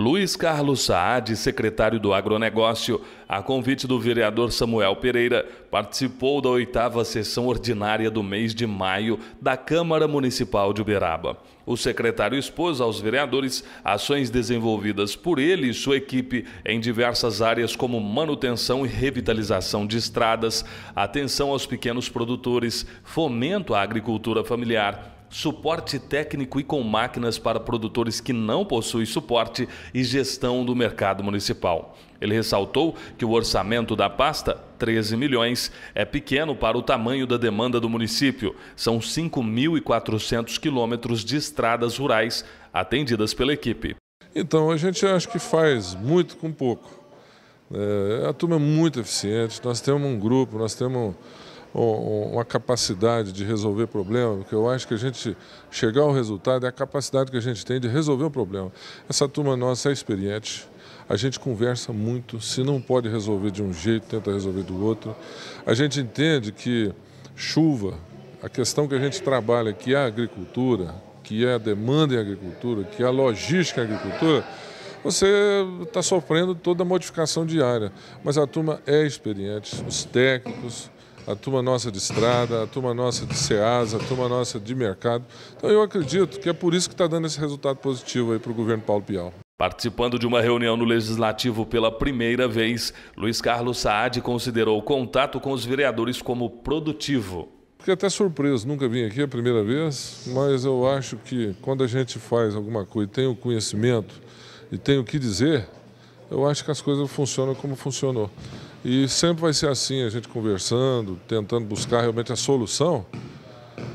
Luiz Carlos Saad, secretário do Agronegócio, a convite do vereador Samuel Pereira, participou da oitava sessão ordinária do mês de maio da Câmara Municipal de Uberaba. O secretário expôs aos vereadores ações desenvolvidas por ele e sua equipe em diversas áreas como manutenção e revitalização de estradas, atenção aos pequenos produtores, fomento à agricultura familiar, suporte técnico e com máquinas para produtores que não possuem suporte e gestão do mercado municipal. Ele ressaltou que o orçamento da pasta, 13 milhões, é pequeno para o tamanho da demanda do município. São 5.400 quilômetros de estradas rurais atendidas pela equipe. Então, a gente acha que faz muito com pouco. É, a turma é muito eficiente, nós temos um grupo, nós temos uma capacidade de resolver problema, porque eu acho que a gente chegar ao resultado é a capacidade que a gente tem de resolver o problema. Essa turma nossa é experiente, a gente conversa muito, se não pode resolver de um jeito, tenta resolver do outro. A gente entende que chuva, a questão que a gente trabalha, que é a agricultura, que é a demanda em agricultura, que é a logística em agricultura, você está sofrendo toda a modificação diária. Mas a turma é experiente, os técnicos, a turma nossa de estrada, a turma nossa de SEAS, a turma nossa de mercado. Então eu acredito que é por isso que está dando esse resultado positivo aí para o governo Paulo Pial. Participando de uma reunião no Legislativo pela primeira vez, Luiz Carlos Saad considerou o contato com os vereadores como produtivo. Fiquei até surpreso, nunca vim aqui a primeira vez, mas eu acho que quando a gente faz alguma coisa, tem o conhecimento e tem o que dizer, eu acho que as coisas funcionam como funcionou. E sempre vai ser assim, a gente conversando, tentando buscar realmente a solução,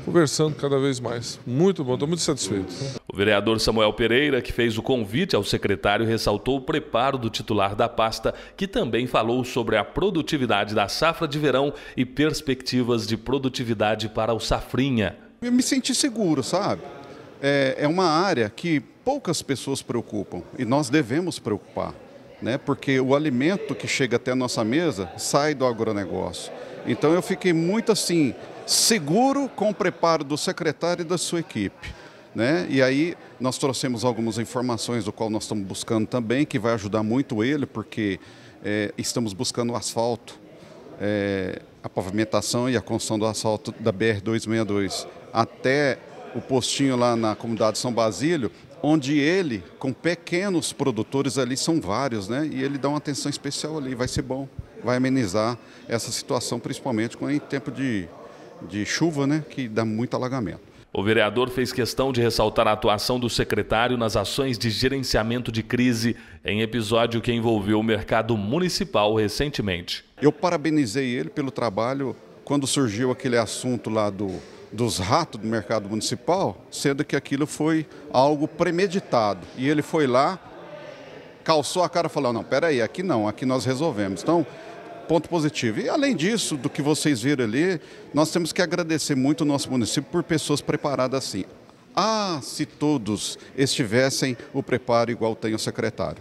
conversando cada vez mais. Muito bom, estou muito satisfeito. O vereador Samuel Pereira, que fez o convite ao secretário, ressaltou o preparo do titular da pasta, que também falou sobre a produtividade da safra de verão e perspectivas de produtividade para o safrinha. Eu me senti seguro, sabe? É, é uma área que poucas pessoas preocupam e nós devemos preocupar né? porque o alimento que chega até a nossa mesa sai do agronegócio. Então eu fiquei muito assim, seguro com o preparo do secretário e da sua equipe. Né? E aí nós trouxemos algumas informações do qual nós estamos buscando também, que vai ajudar muito ele, porque é, estamos buscando o asfalto, é, a pavimentação e a construção do asfalto da BR-262 até o postinho lá na comunidade São Basílio, onde ele, com pequenos produtores ali, são vários, né? E ele dá uma atenção especial ali, vai ser bom, vai amenizar essa situação, principalmente em tempo de, de chuva, né? Que dá muito alagamento. O vereador fez questão de ressaltar a atuação do secretário nas ações de gerenciamento de crise em episódio que envolveu o mercado municipal recentemente. Eu parabenizei ele pelo trabalho quando surgiu aquele assunto lá do dos ratos do mercado municipal, sendo que aquilo foi algo premeditado. E ele foi lá, calçou a cara e falou: não, peraí, aqui não, aqui nós resolvemos. Então, ponto positivo. E além disso, do que vocês viram ali, nós temos que agradecer muito o nosso município por pessoas preparadas assim. Ah, se todos estivessem o preparo igual tem o secretário.